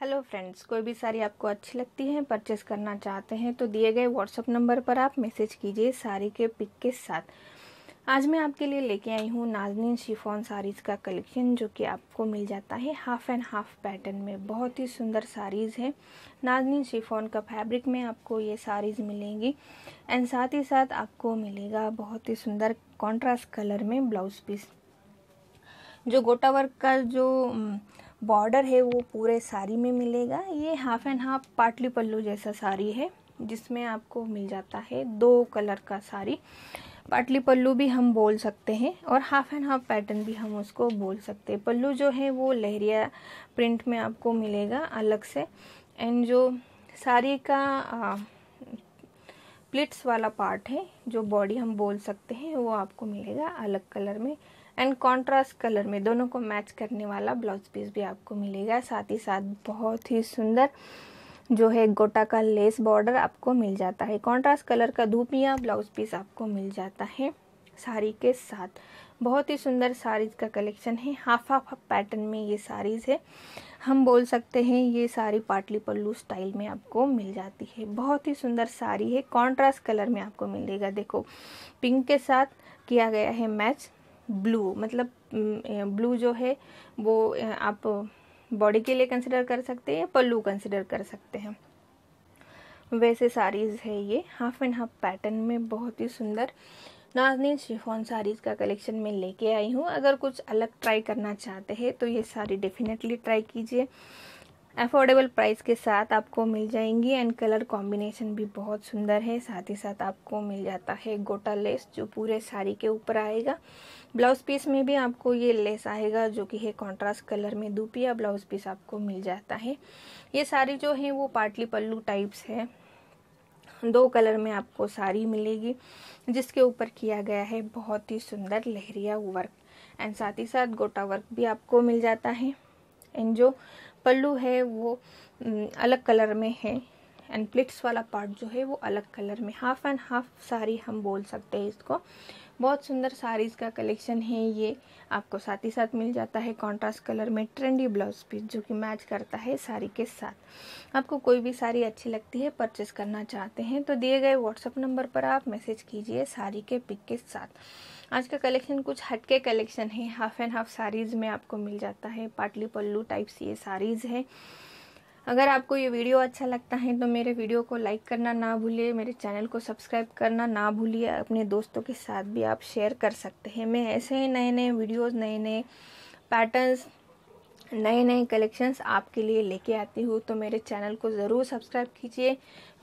hello friends कोई भी साड़ी आपको अच्छी लगती है परचेस करना चाहते हैं तो दिए गए व्हाट्सअप नंबर पर आप मैसेज कीजिए साड़ी के पिक के साथ आज मैं आपके लिए लेके आई हूँ नाजनीन शिफॉन साड़ीज़ का कलेक्शन जो कि आपको मिल जाता है हाफ़ एंड हाफ़ पैटर्न में बहुत ही सुंदर साड़ीज़ है नाजनीन शिफॉन का फैब्रिक में आपको ये साड़ीज़ मिलेंगी एंड साथ ही साथ आपको मिलेगा बहुत ही सुंदर कॉन्ट्रास्ट कलर में ब्लाउज़ पीस जो गोटा वर्क का जो बॉर्डर है वो पूरे साड़ी में मिलेगा ये हाफ एंड हाफ पाटली पल्लू जैसा साड़ी है जिसमें आपको मिल जाता है दो कलर का साड़ी पाटली पल्लू भी हम बोल सकते हैं और हाफ एंड हाफ पैटर्न भी हम उसको बोल सकते हैं पल्लू जो है वो लहरिया प्रिंट में आपको मिलेगा अलग से एंड जो साड़ी का आ, प्लिट्स वाला पार्ट है जो बॉडी हम बोल सकते हैं वो आपको मिलेगा अलग कलर में एंड कॉन्ट्रास्ट कलर में दोनों को मैच करने वाला ब्लाउज पीस भी आपको मिलेगा साथ ही साथ बहुत ही सुंदर जो है गोटा का लेस बॉर्डर आपको मिल जाता है कॉन्ट्रास्ट कलर का धूपिया ब्लाउज पीस आपको मिल जाता है साड़ी के साथ बहुत ही सुंदर साड़ीज़ का कलेक्शन है हाफ हाफ हाफ पैटर्न में ये साड़ीज़ है हम बोल सकते हैं ये साड़ी पाटली पल्लू स्टाइल में आपको मिल जाती है बहुत ही सुंदर साड़ी है कॉन्ट्रास्ट कलर में आपको मिलेगा देखो पिंक के साथ किया गया है मैच ब्लू मतलब ब्लू जो है वो आप बॉडी के लिए कंसिडर कर सकते हैं या पल्लू कंसिडर कर सकते हैं वैसे साड़ीज़ है ये हाफ एंड हाफ पैटर्न में बहुत ही सुंदर नाजनीन शिफॉन साड़ीज़ का कलेक्शन मैं लेके आई हूँ अगर कुछ अलग ट्राई करना चाहते हैं तो ये साड़ी डेफिनेटली ट्राई कीजिए अफोर्डेबल प्राइस के साथ आपको मिल जाएंगी एंड कलर कॉम्बिनेशन भी बहुत सुंदर है साथ ही साथ आपको मिल जाता है गोटा लेस जो पूरे साड़ी के ऊपर आएगा ब्लाउज पीस में भी आपको ये लेस आएगा जो कि है कॉन्ट्रास्ट कलर में दुपिया ब्लाउज पीस आपको मिल जाता है ये साड़ी जो है वो पाटली पल्लू टाइप्स है दो कलर में आपको साड़ी मिलेगी जिसके ऊपर किया गया है बहुत ही सुंदर लहरिया वर्क एंड साथ ही साथ गोटा वर्क भी आपको मिल जाता है एंड जो पल्लू है वो अलग कलर में है एंड प्लिट्स वाला पार्ट जो है वो अलग कलर में हाफ एंड हाफ साड़ी हम बोल सकते हैं इसको बहुत सुंदर साड़ीज़ का कलेक्शन है ये आपको साथ ही साथ मिल जाता है कॉन्ट्रास्ट कलर में ट्रेंडी ब्लाउज पीस जो कि मैच करता है साड़ी के साथ आपको कोई भी साड़ी अच्छी लगती है परचेस करना चाहते हैं तो दिए गए व्हाट्सअप नंबर पर आप मैसेज कीजिए साड़ी के पिक के साथ आज का कलेक्शन कुछ हटके कलेक्शन है हाफ एंड हाफ साड़ीज़ में आपको मिल जाता है पाटली पल्लू टाइप्स ये साड़ीज़ है अगर आपको ये वीडियो अच्छा लगता है तो मेरे वीडियो को लाइक करना ना भूलिए मेरे चैनल को सब्सक्राइब करना ना भूलिए अपने दोस्तों के साथ भी आप शेयर कर सकते हैं मैं ऐसे ही नए नए वीडियोज नए नए पैटर्न्स नए नए कलेक्शंस आपके लिए लेके आती हूँ तो मेरे चैनल को ज़रूर सब्सक्राइब कीजिए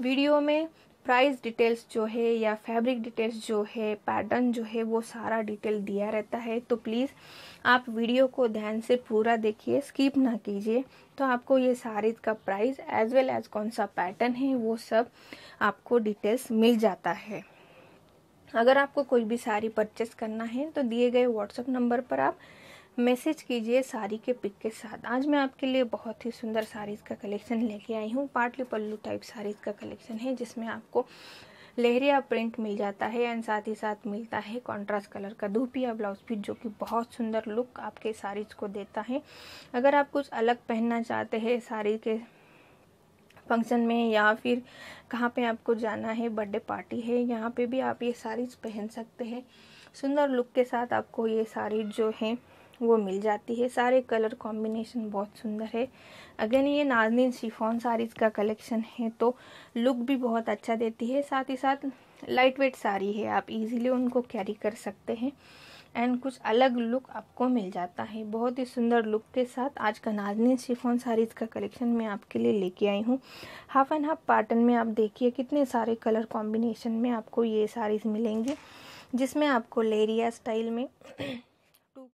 वीडियो में प्राइस डिटेल्स जो है या फैब्रिक डिटेल्स जो है पैटर्न जो है वो सारा डिटेल दिया रहता है तो प्लीज़ आप वीडियो को ध्यान से पूरा देखिए स्किप ना कीजिए तो आपको ये साड़ी का प्राइस एज वेल एज कौन सा पैटर्न है वो सब आपको डिटेल्स मिल जाता है अगर आपको कोई भी साड़ी परचेस करना है तो दिए गए व्हाट्सएप नंबर पर आप मैसेज कीजिए साड़ी के पिक के साथ आज मैं आपके लिए बहुत ही सुंदर साड़ीज़ का कलेक्शन लेके आई हूँ पाटली पल्लू टाइप साड़ीज़ का कलेक्शन है जिसमें आपको लहरिया प्रिंट मिल जाता है एंड साथ ही साथ मिलता है कॉन्ट्रास्ट कलर का धूपिया ब्लाउज पीस जो कि बहुत सुंदर लुक आपके साड़ीज़ को देता है अगर आप कुछ अलग पहनना चाहते हैं साड़ी के फंक्शन में या फिर कहाँ पे आपको जाना है बर्थडे पार्टी है यहाँ पे भी आप ये साड़ीज पहन सकते हैं सुंदर लुक के साथ आपको ये साड़ी जो है वो मिल जाती है सारे कलर कॉम्बिनेशन बहुत सुंदर है अगेन ये नाजनीन शिफॉन साड़ीज़ का कलेक्शन है तो लुक भी बहुत अच्छा देती है साथ ही साथ लाइट वेट साड़ी है आप इजीली उनको कैरी कर सकते हैं एंड कुछ अलग लुक आपको मिल जाता है बहुत ही सुंदर लुक के साथ आज का नाजनीन शिफॉन साड़ीज़ का कलेक्शन मैं आपके लिए लेके आई हूँ हाफ एंड हाफ पार्टन में आप देखिए कितने सारे कलर कॉम्बिनेशन में आपको ये साड़ीज़ मिलेंगी जिसमें आपको लेरिया स्टाइल में